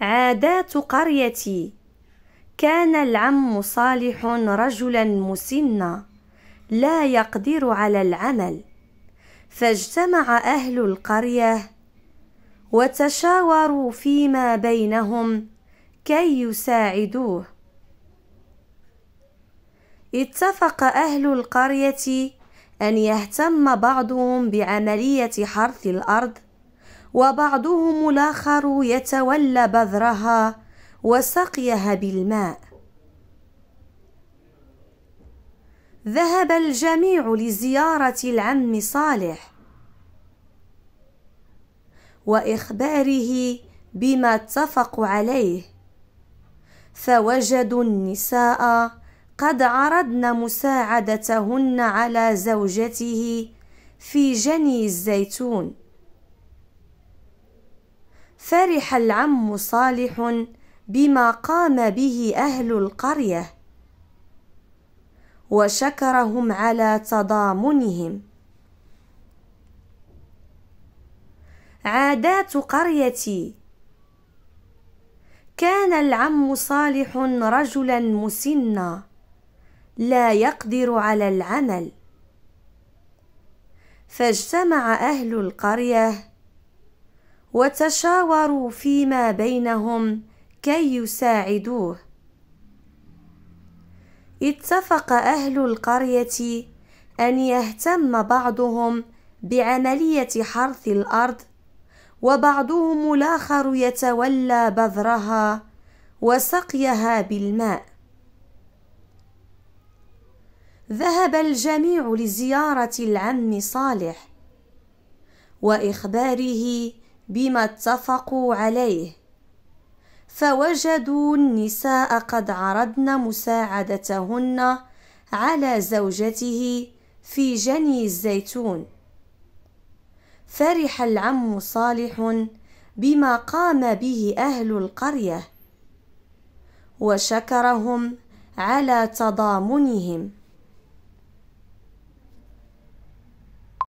عادات قريتي كان العم صالح رجلا مسنا لا يقدر على العمل فاجتمع اهل القريه وتشاوروا فيما بينهم كي يساعدوه اتفق اهل القريه ان يهتم بعضهم بعمليه حرث الارض وبعضهم الآخر يتولى بذرها وسقيها بالماء ذهب الجميع لزيارة العم صالح وإخباره بما اتفقوا عليه فوجدوا النساء قد عرضن مساعدتهن على زوجته في جني الزيتون فرح العم صالح بما قام به أهل القرية وشكرهم على تضامنهم عادات قريتي كان العم صالح رجلا مسنا لا يقدر على العمل فاجتمع اهل القريه وتشاوروا فيما بينهم كي يساعدوه اتفق اهل القريه ان يهتم بعضهم بعمليه حرث الارض وبعضهم الاخر يتولى بذرها وسقيها بالماء ذهب الجميع لزياره العم صالح واخباره بما اتفقوا عليه فوجدوا النساء قد عرضن مساعدتهن على زوجته في جني الزيتون فرح العم صالح بما قام به اهل القريه وشكرهم على تضامنهم